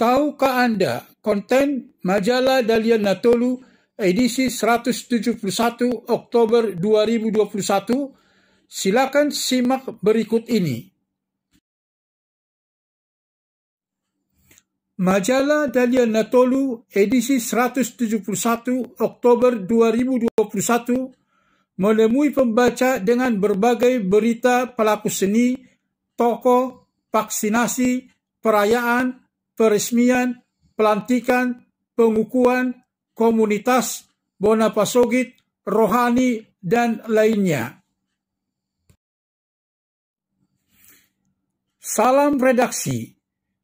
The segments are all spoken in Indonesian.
Tahukah Anda konten majalah Dalian Natolu edisi 171 Oktober 2021? Silakan simak berikut ini. Majalah Dalian Natolu edisi 171 Oktober 2021 menemui pembaca dengan berbagai berita pelaku seni, tokoh, vaksinasi, perayaan, peresmian, pelantikan, pengukuhan, komunitas, bonapasogit, rohani, dan lainnya. Salam redaksi,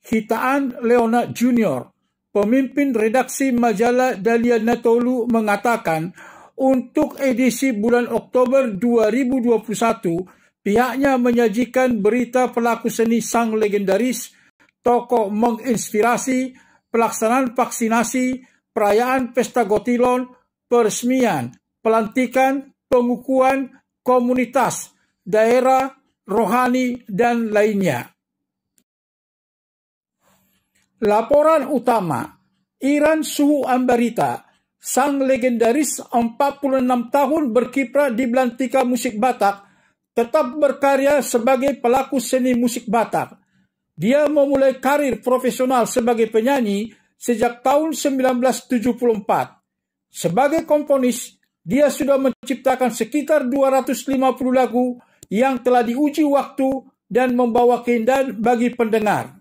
Hitaan Leona Junior, pemimpin redaksi majalah Dalia Natolu mengatakan, untuk edisi bulan Oktober 2021, pihaknya menyajikan berita pelaku seni sang legendaris tokoh menginspirasi pelaksanaan vaksinasi, perayaan pesta gotilon, peresmian, pelantikan, pengukuhan, komunitas, daerah, rohani, dan lainnya. Laporan utama Iran Suhu Ambarita, sang legendaris 46 tahun berkiprah di belantika musik Batak, tetap berkarya sebagai pelaku seni musik Batak. Dia memulai karir profesional sebagai penyanyi sejak tahun 1974. Sebagai komponis, dia sudah menciptakan sekitar 250 lagu yang telah diuji waktu dan membawa keindahan bagi pendengar.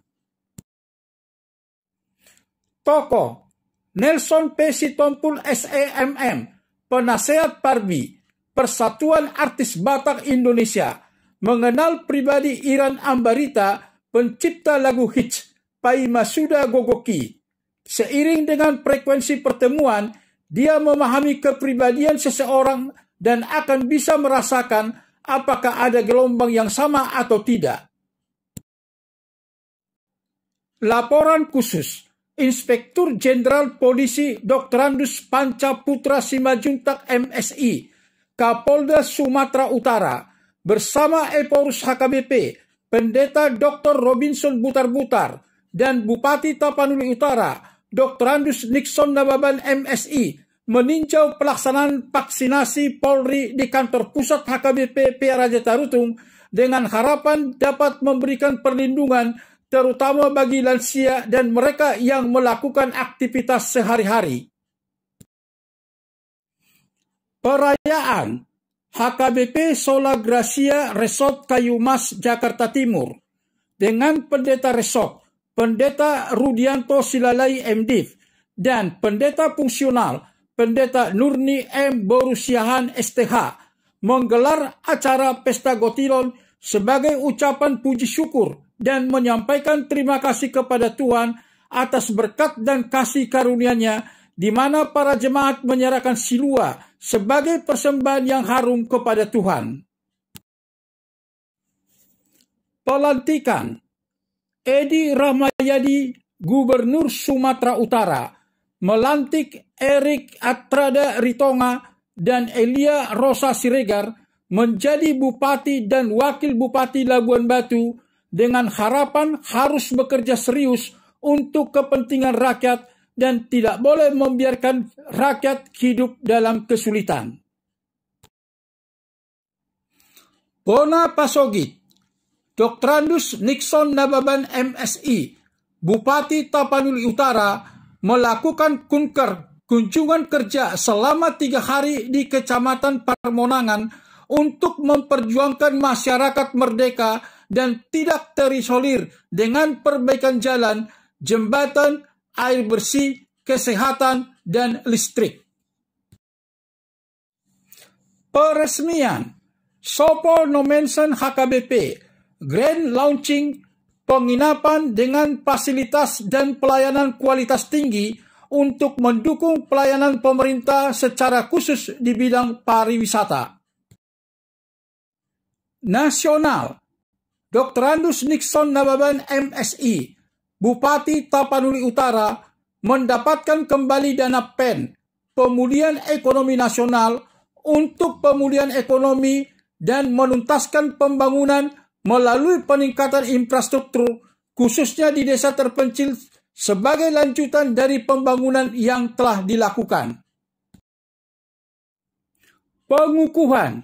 Toko Nelson P. Sitompul SEMM, penasehat Parbi, Persatuan Artis Batak Indonesia, mengenal pribadi Iran Ambarita pencipta lagu hits Pai Masuda Gogoki. Seiring dengan frekuensi pertemuan, dia memahami kepribadian seseorang dan akan bisa merasakan apakah ada gelombang yang sama atau tidak. Laporan khusus Inspektur Jenderal Polisi Dr. Andus Panca Putra Simajuntak MSI, Kapolda Sumatera Utara, bersama Eporus HKBP Pendeta Dr. Robinson Butar-Butar, dan Bupati Tapanuli Utara, Dr. Andus Nixon Nababan MSI, meninjau pelaksanaan vaksinasi Polri di kantor pusat HKBP Raja Tarutung dengan harapan dapat memberikan perlindungan terutama bagi lansia dan mereka yang melakukan aktivitas sehari-hari. Perayaan HKBP Sola Gracia Resort Kayumas, Jakarta Timur dengan Pendeta Resort, Pendeta Rudianto Silalai MDiv, dan Pendeta Fungsional Pendeta Nurni M. Borusiahan STH menggelar acara Pesta Gotilon sebagai ucapan puji syukur dan menyampaikan terima kasih kepada Tuhan atas berkat dan kasih karunia-Nya di mana para jemaat menyerahkan silua sebagai persembahan yang harum kepada Tuhan. Pelantikan Edi Rahmayadi, Gubernur Sumatera Utara, melantik Erik Atrada Ritonga dan Elia Rosa Siregar menjadi Bupati dan Wakil Bupati Labuan Batu dengan harapan harus bekerja serius untuk kepentingan rakyat dan tidak boleh membiarkan rakyat hidup dalam kesulitan. Bona Pasogit, Doktrandus Nixon Nababan MSI, Bupati Tapanuli Utara, melakukan kunker kunjungan kerja selama tiga hari di Kecamatan Parmonangan untuk memperjuangkan masyarakat merdeka dan tidak terisolir dengan perbaikan jalan, jembatan, air bersih, kesehatan, dan listrik. Peresmian Sopo Nomensen HKBP Grand Launching penginapan dengan fasilitas dan pelayanan kualitas tinggi untuk mendukung pelayanan pemerintah secara khusus di bidang pariwisata. Nasional Dr. Andus Nixon Nababan MSI Bupati Tapanuli Utara mendapatkan kembali dana PEN, pemulihan ekonomi nasional untuk pemulihan ekonomi dan menuntaskan pembangunan melalui peningkatan infrastruktur khususnya di desa terpencil sebagai lanjutan dari pembangunan yang telah dilakukan. Pengukuhan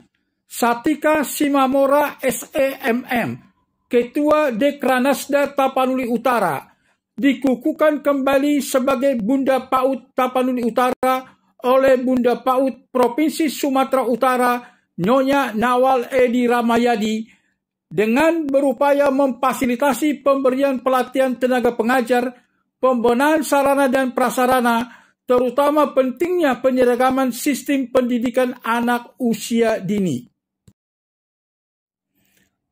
Satika Simamora SEMM Ketua Dekranasda Tapanuli Utara, dikukuhkan kembali sebagai Bunda PAUD Tapanuli Utara oleh Bunda PAUD Provinsi Sumatera Utara Nyonya Nawal Edi Ramayadi dengan berupaya memfasilitasi pemberian pelatihan tenaga pengajar, pembenahan sarana dan prasarana, terutama pentingnya penyeragaman sistem pendidikan anak usia dini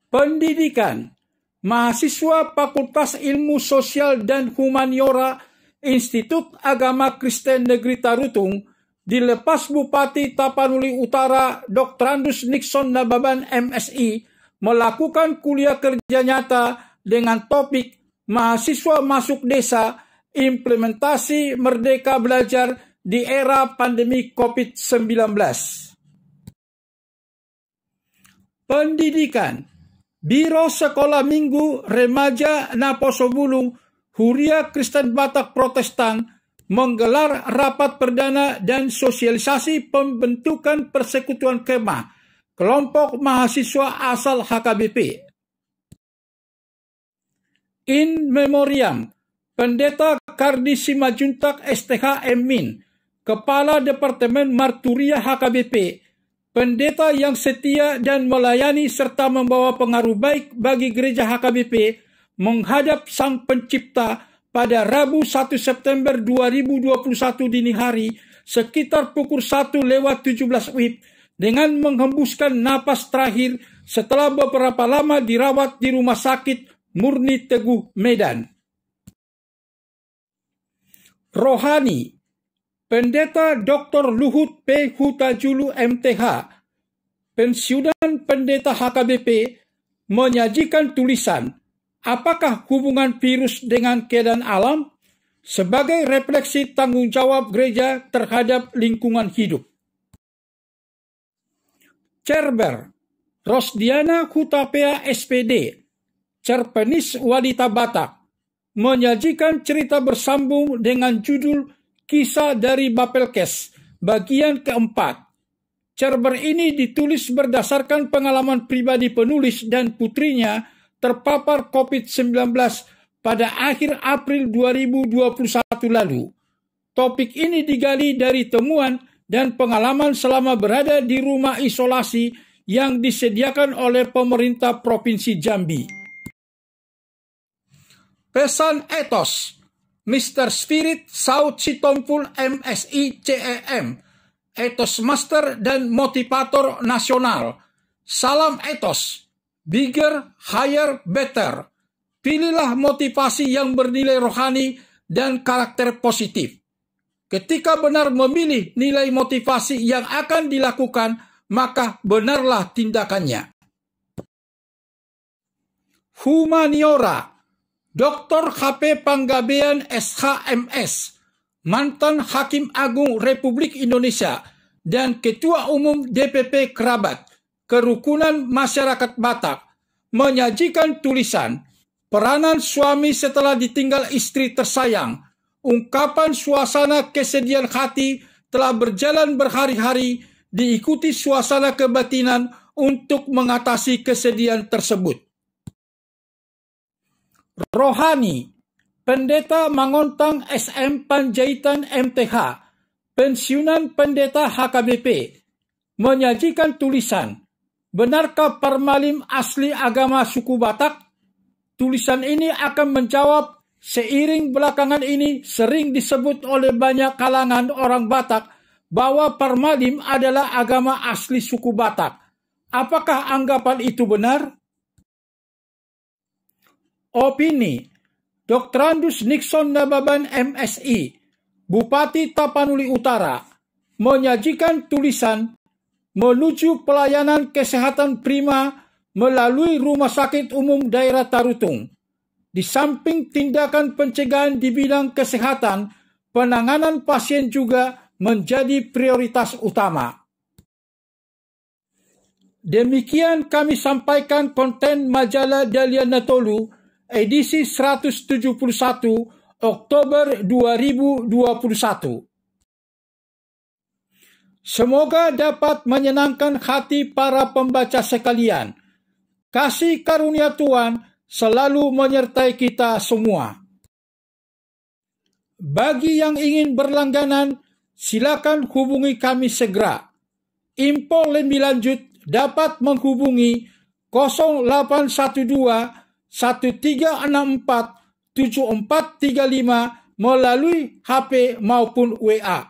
pendidikan, mahasiswa Fakultas Ilmu Sosial dan Humaniora Institut Agama Kristen Negeri Tarutung dilepas Bupati Tapanuli Utara Dr. Andus Nixon Nababan MSI melakukan kuliah kerja nyata dengan topik mahasiswa masuk desa implementasi merdeka belajar di era pandemi COVID-19. Pendidikan biro sekolah minggu remaja Naposo Bulung, Huria Kristen Batak Protestan, menggelar rapat perdana dan sosialisasi pembentukan persekutuan kemah, kelompok mahasiswa asal HKBP. In memoriam, Pendeta Kardi Simajuntak STH Emin, Kepala Departemen Marturia HKBP, pendeta yang setia dan melayani serta membawa pengaruh baik bagi gereja HKBP menghadap Sang Pencipta pada Rabu 1 September 2021 dini hari sekitar pukul 1 lewat 17 WIB dengan menghembuskan napas terakhir setelah beberapa lama dirawat di rumah sakit Murni Teguh Medan. Rohani Pendeta Dr. Luhut P. Hutajulu MTH, pensiunan pendeta HKBP, menyajikan tulisan Apakah hubungan virus dengan keadaan alam? sebagai refleksi tanggung jawab gereja terhadap lingkungan hidup. Cerber, Rosdiana Kutapea SPD, Cerpenis Wanita Batak, menyajikan cerita bersambung dengan judul Kisah dari Bapelkes, bagian keempat. Cerber ini ditulis berdasarkan pengalaman pribadi penulis dan putrinya terpapar COVID-19 pada akhir April 2021 lalu. Topik ini digali dari temuan dan pengalaman selama berada di rumah isolasi yang disediakan oleh pemerintah Provinsi Jambi. Pesan etos Mr. Spirit, South Sitompul, MSI, CEM, Etos Master, dan Motivator Nasional. Salam Etos, Bigger, Higher, Better. Pilihlah motivasi yang bernilai rohani dan karakter positif. Ketika benar memilih nilai motivasi yang akan dilakukan, maka benarlah tindakannya. Humaniora Dr. HP Panggabean SHMS, mantan Hakim Agung Republik Indonesia dan Ketua Umum DPP Kerabat Kerukunan Masyarakat Batak menyajikan tulisan Peranan Suami Setelah Ditinggal Istri Tersayang, ungkapan suasana kesedihan hati telah berjalan berhari-hari diikuti suasana kebatinan untuk mengatasi kesedihan tersebut rohani Pendeta Mangontang SM Panjaitan MTH, pensiunan Pendeta HKBP, menyajikan tulisan, Benarkah Parmalim asli agama suku Batak? Tulisan ini akan menjawab seiring belakangan ini sering disebut oleh banyak kalangan orang Batak bahwa Parmalim adalah agama asli suku Batak. Apakah anggapan itu benar? opini, Andus Nixon Nababan MSI, Bupati Tapanuli Utara, menyajikan tulisan menuju pelayanan kesehatan prima melalui Rumah Sakit Umum Daerah Tarutung. Di samping tindakan pencegahan di bidang kesehatan, penanganan pasien juga menjadi prioritas utama. Demikian kami sampaikan konten majalah Dalian Natolu edisi 171 Oktober 2021. Semoga dapat menyenangkan hati para pembaca sekalian. Kasih karunia Tuhan selalu menyertai kita semua. Bagi yang ingin berlangganan, silakan hubungi kami segera. Info lebih lanjut dapat menghubungi 0812 1364 7435 melalui HP maupun WA.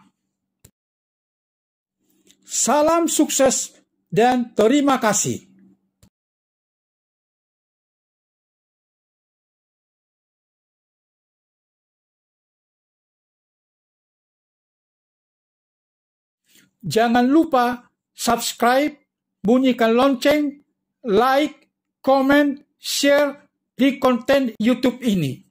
Salam sukses dan terima kasih. Jangan lupa subscribe, bunyikan lonceng, like, comment, share, di konten YouTube ini.